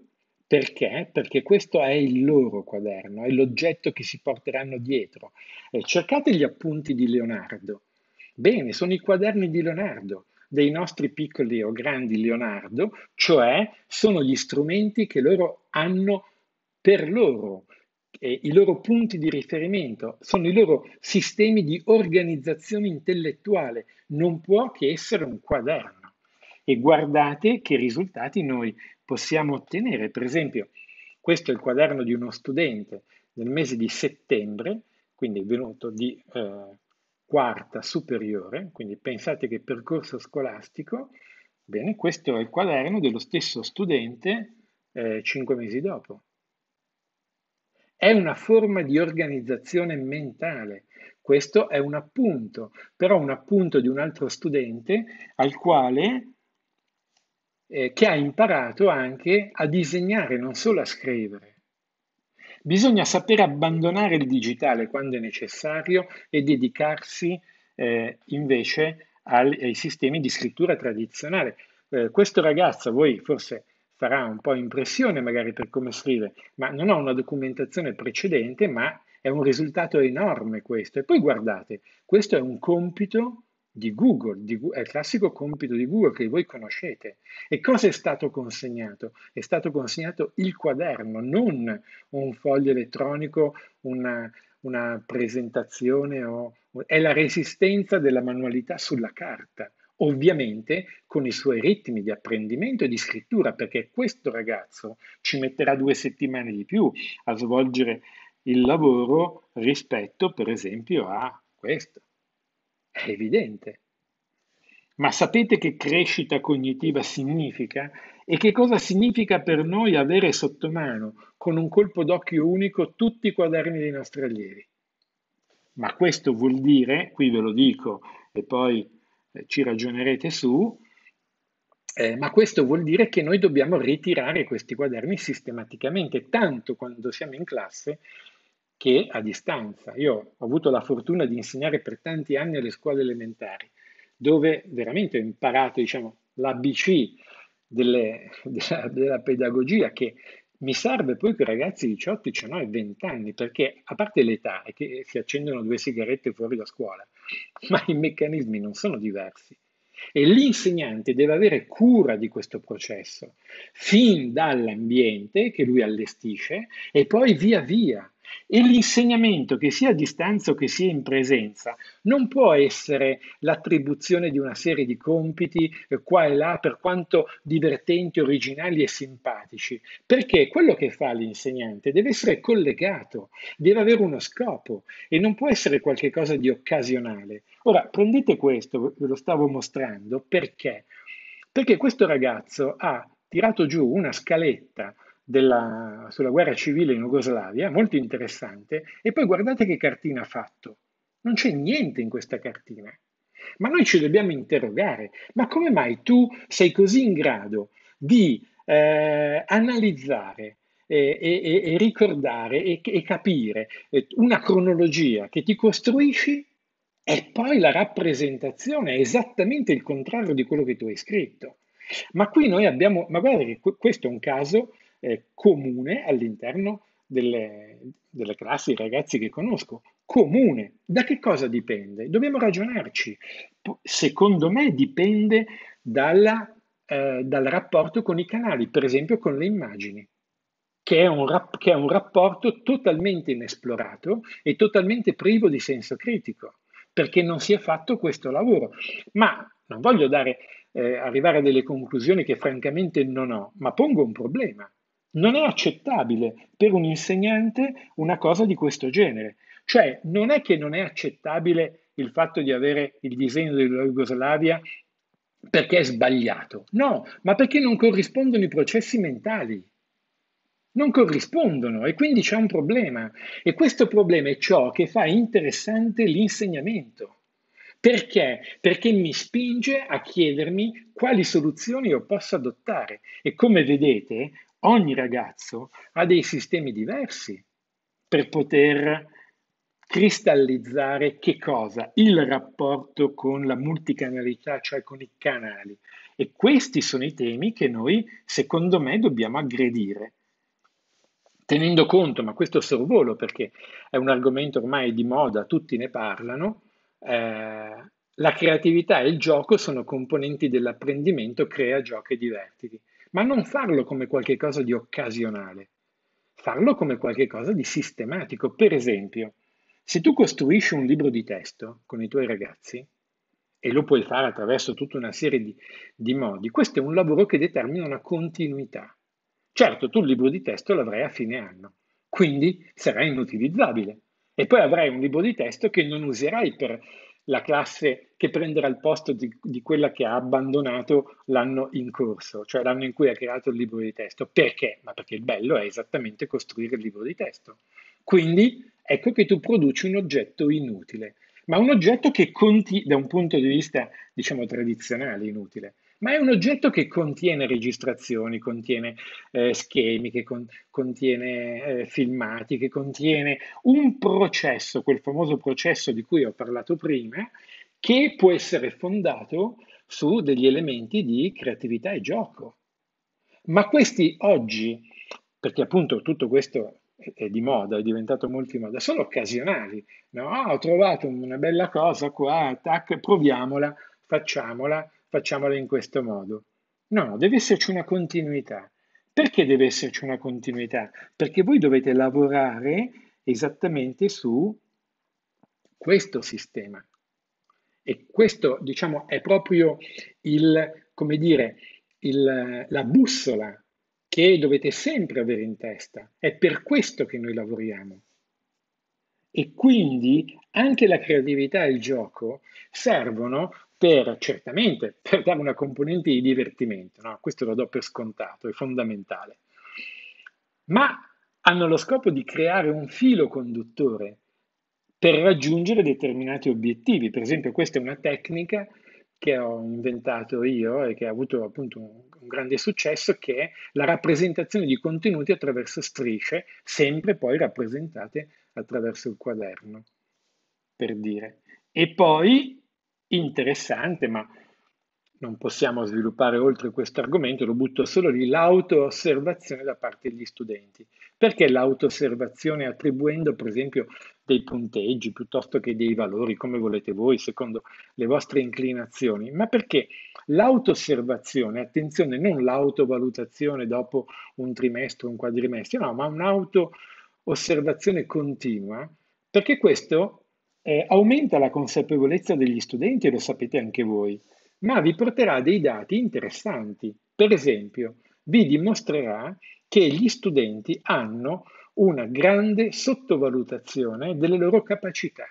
Speaker 1: perché? Perché questo è il loro quaderno, è l'oggetto che si porteranno dietro. Eh, cercate gli appunti di Leonardo. Bene, sono i quaderni di Leonardo, dei nostri piccoli o grandi Leonardo, cioè sono gli strumenti che loro hanno per loro, eh, i loro punti di riferimento, sono i loro sistemi di organizzazione intellettuale, non può che essere un quaderno. E guardate che risultati noi possiamo ottenere. Per esempio, questo è il quaderno di uno studente nel mese di settembre, quindi venuto di eh, quarta superiore, quindi pensate che percorso scolastico, bene, questo è il quaderno dello stesso studente eh, cinque mesi dopo. È una forma di organizzazione mentale. Questo è un appunto, però un appunto di un altro studente al quale eh, che ha imparato anche a disegnare, non solo a scrivere. Bisogna sapere abbandonare il digitale quando è necessario e dedicarsi eh, invece al, ai sistemi di scrittura tradizionale. Eh, questo ragazzo, voi forse farà un po' impressione magari per come scrive, ma non ha una documentazione precedente, ma è un risultato enorme questo. E poi guardate, questo è un compito di Google, di, è il classico compito di Google che voi conoscete. E cosa è stato consegnato? È stato consegnato il quaderno, non un foglio elettronico, una, una presentazione o, è la resistenza della manualità sulla carta, ovviamente con i suoi ritmi di apprendimento e di scrittura, perché questo ragazzo ci metterà due settimane di più a svolgere il lavoro rispetto, per esempio, a questo. È evidente. Ma sapete che crescita cognitiva significa? E che cosa significa per noi avere sotto mano, con un colpo d'occhio unico, tutti i quaderni dei nostri allievi? Ma questo vuol dire, qui ve lo dico e poi eh, ci ragionerete su, eh, ma questo vuol dire che noi dobbiamo ritirare questi quaderni sistematicamente, tanto quando siamo in classe che a distanza. Io ho avuto la fortuna di insegnare per tanti anni alle scuole elementari, dove veramente ho imparato diciamo, l'ABC delle, [laughs] della, della pedagogia che mi serve poi per ragazzi di 18, 19, 20 anni, perché a parte l'età è che si accendono due sigarette fuori da scuola, [laughs] ma i meccanismi non sono diversi. E l'insegnante deve avere cura di questo processo, fin dall'ambiente che lui allestisce e poi via via. E l'insegnamento, che sia a distanza o che sia in presenza, non può essere l'attribuzione di una serie di compiti eh, qua e là, per quanto divertenti, originali e simpatici, perché quello che fa l'insegnante deve essere collegato, deve avere uno scopo e non può essere qualcosa di occasionale. Ora, prendete questo, ve lo stavo mostrando, perché? Perché questo ragazzo ha tirato giù una scaletta della, sulla guerra civile in Jugoslavia, molto interessante, e poi guardate che cartina ha fatto. Non c'è niente in questa cartina. Ma noi ci dobbiamo interrogare, ma come mai tu sei così in grado di eh, analizzare e, e, e ricordare e, e, capire una cronologia che ti costruisci e poi la rappresentazione è esattamente il contrario di quello che tu hai scritto. Ma qui noi abbiamo, ma guarda che questo è un caso eh, comune all'interno delle, delle classi, dei ragazzi che conosco. Comune, da che cosa dipende? Dobbiamo ragionarci. Secondo me dipende dalla, eh, dal rapporto con i canali, per esempio con le immagini. Che è, un, che è, un rapporto totalmente inesplorato e totalmente privo di senso critico, perché non si è fatto questo lavoro. Ma non voglio dare, eh, arrivare a delle conclusioni che francamente non ho, ma pongo un problema. Non è accettabile per un insegnante una cosa di questo genere. Cioè, non è che non è accettabile il fatto di avere il disegno della Jugoslavia perché è sbagliato. No, ma perché non corrispondono i processi mentali. Non corrispondono e quindi c'è un problema. E questo problema è ciò che fa interessante l'insegnamento. Perché? Perché mi spinge a chiedermi quali soluzioni io posso adottare. E come vedete, ogni ragazzo ha dei sistemi diversi per poter cristallizzare che cosa? Il rapporto con la multicanalità, cioè con i canali. E questi sono i temi che noi, secondo me, dobbiamo aggredire. Tenendo conto, ma questo sorvolo perché è un argomento ormai di moda, tutti ne parlano, eh, la creatività e il gioco sono componenti dell'apprendimento, crea, gioca e divertiti ma non farlo come qualcosa di occasionale, farlo come qualcosa di sistematico. Per esempio, se tu costruisci un libro di testo con i tuoi ragazzi, e lo puoi fare attraverso tutta una serie di, di modi, questo è un lavoro che determina una continuità. Certo, tu il libro di testo l'avrai a fine anno, quindi sarà inutilizzabile. E poi avrai un libro di testo che non userai per la classe che prenderà il posto di, di, quella che ha abbandonato l'anno in corso, cioè l'anno in cui ha creato il libro di testo. Perché? Ma perché il bello è esattamente costruire il libro di testo. Quindi ecco che tu produci un oggetto inutile, ma un oggetto che conti, da un punto di vista, diciamo, tradizionale inutile, ma è un oggetto che contiene registrazioni, contiene eh, schemi, che con, contiene eh, filmati, che contiene un processo, quel famoso processo di cui ho parlato prima, che può essere fondato su degli elementi di creatività e gioco. Ma questi oggi, perché appunto tutto questo è di moda, è diventato molto di moda, sono occasionali. No? Ah, ho trovato una bella cosa qua, tac, proviamola, facciamola, facciamola in questo modo. No, deve esserci una continuità. Perché deve esserci una continuità? Perché voi dovete lavorare esattamente su questo sistema. E questo, diciamo, è proprio il, come dire, il, la bussola che dovete sempre avere in testa. È per questo che noi lavoriamo. E quindi anche la creatività e il gioco servono per certamente [laughs] per dare una componente di divertimento, no? questo lo do per scontato, è fondamentale, ma hanno lo scopo di creare un filo conduttore per raggiungere determinati obiettivi. Per esempio, questa è una tecnica che ho inventato io e che ha avuto appunto un, un, grande successo, che è la rappresentazione di contenuti attraverso strisce, sempre poi rappresentate attraverso il quaderno, per dire. E poi interessante, ma non possiamo sviluppare oltre questo argomento, lo butto solo lì, l'auto-osservazione da parte degli studenti. Perché l'auto-osservazione attribuendo, per esempio, dei punteggi piuttosto che dei valori, come volete voi, secondo le vostre inclinazioni? Ma perché l'auto-osservazione, attenzione, non l'autovalutazione dopo un trimestre, un quadrimestre, no, ma un'auto-osservazione continua, perché questo eh, aumenta la consapevolezza degli studenti, e lo sapete anche voi, ma vi porterà dei dati interessanti. Per esempio, vi dimostrerà che gli studenti hanno una grande sottovalutazione delle loro capacità.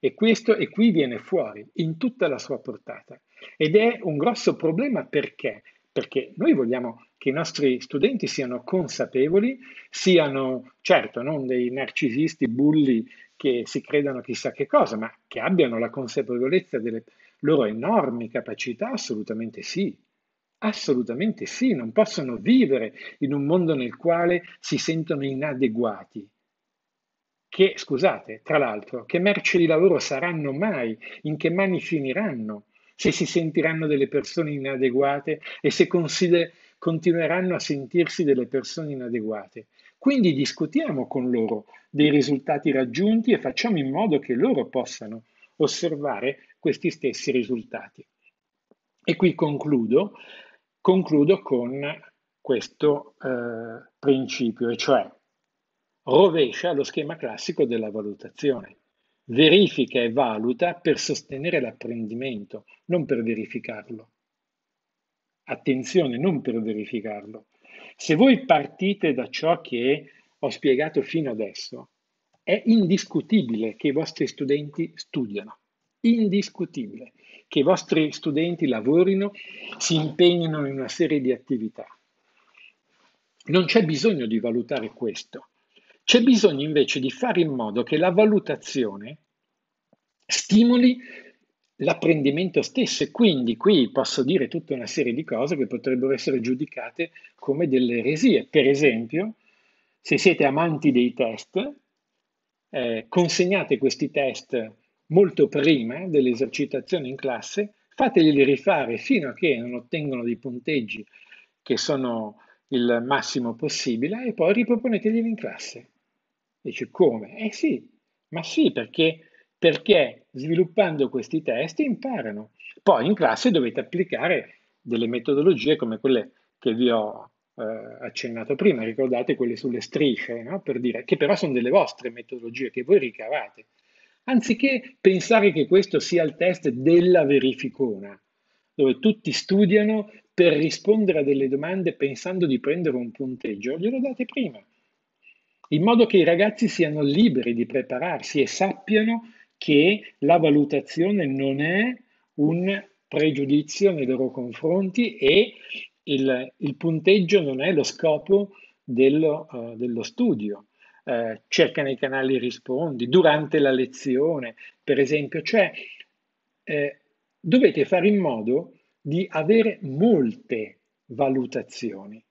Speaker 1: E questo e qui viene fuori in tutta la sua portata. Ed è un grosso problema perché? Perché noi vogliamo che i nostri studenti siano consapevoli, siano certo non dei narcisisti bulli che si credano chissà che cosa, ma che abbiano la consapevolezza delle loro enormi capacità? Assolutamente sì. Assolutamente sì, non possono vivere in un mondo nel quale si sentono inadeguati. Che, scusate, tra l'altro, che merce di lavoro saranno mai? In che mani finiranno? Se si sentiranno delle persone inadeguate e se consider- continueranno a sentirsi delle persone inadeguate. Quindi discutiamo con loro dei risultati raggiunti e facciamo in modo che loro possano osservare questi stessi risultati. E qui concludo, concludo con questo eh, principio, e cioè rovescia lo schema classico della valutazione. Verifica e valuta per sostenere l'apprendimento, non per verificarlo. Attenzione, non per verificarlo. Se voi partite da ciò che ho spiegato fino adesso, è indiscutibile che i vostri studenti studiano, indiscutibile che i vostri studenti lavorino, si impegnino in una serie di attività. Non c'è bisogno di valutare questo, c'è bisogno invece di fare in modo che la valutazione stimoli l'apprendimento stesso e quindi qui posso dire tutta una serie di cose che potrebbero essere giudicate come delle eresie. Per esempio, se siete amanti dei test, eh, consegnate questi test molto prima dell'esercitazione in classe, fateli rifare fino a che non ottengono dei punteggi che sono il massimo possibile e poi riproponeteli in classe. Dice come? Eh sì, ma sì, perché perché sviluppando questi test imparano. Poi in classe dovete applicare delle metodologie come quelle che vi ho eh, accennato prima, ricordate quelle sulle strisce, no? per dire, che però sono delle vostre metodologie che voi ricavate. Anziché pensare che questo sia il test della verificona, dove tutti studiano per rispondere a delle domande pensando di prendere un punteggio, glielo date prima, in modo che i ragazzi siano liberi di prepararsi e sappiano che la valutazione non è un pregiudizio nei loro confronti e il, il punteggio non è lo scopo dello, uh, eh, dello studio. Uh, eh, cerca nei canali rispondi, durante la lezione, per esempio. Cioè, eh, dovete fare in modo di avere molte valutazioni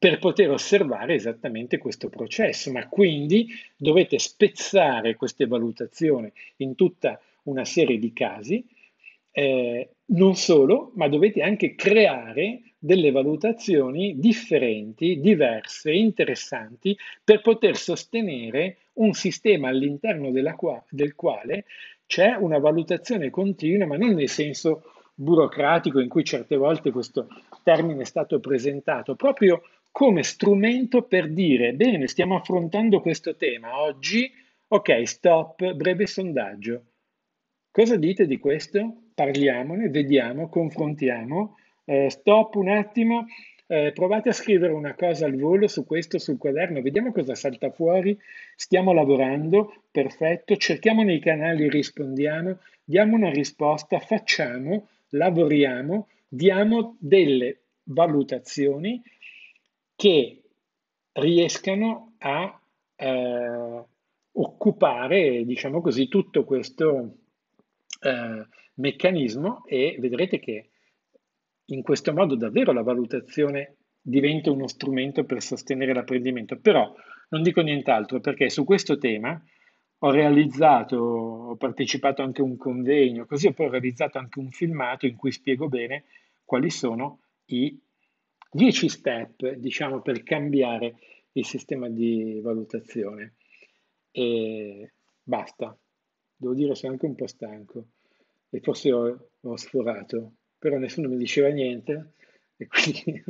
Speaker 1: per poter osservare esattamente questo processo, ma quindi dovete spezzare queste valutazioni in tutta una serie di casi, eh, non solo, ma dovete anche creare delle valutazioni differenti, diverse, interessanti, per poter sostenere un sistema all'interno qua- del quale c'è una valutazione continua, ma non nel senso burocratico in cui certe volte questo termine è stato presentato, proprio come strumento per dire, bene, stiamo affrontando questo tema oggi, ok, stop, breve sondaggio. Cosa dite di questo? Parliamone, vediamo, confrontiamo. Eh, stop un attimo, eh, provate a scrivere una cosa al volo su questo, sul quaderno, vediamo cosa salta fuori. Stiamo lavorando, perfetto, cerchiamo nei canali, rispondiamo, diamo una risposta, facciamo, lavoriamo, diamo delle valutazioni che riescano a eh, occupare, diciamo così, tutto questo eh, meccanismo e vedrete che in questo modo davvero la valutazione diventa uno strumento per sostenere l'apprendimento. Però non dico nient'altro perché su questo tema ho realizzato, ho partecipato anche a un convegno, così ho poi realizzato anche un filmato in cui spiego bene quali sono i 10 step, diciamo, per cambiare il sistema di valutazione. E basta. Devo dire, sono anche un po' stanco e forse ho, ho sforato, però nessuno mi diceva niente e quindi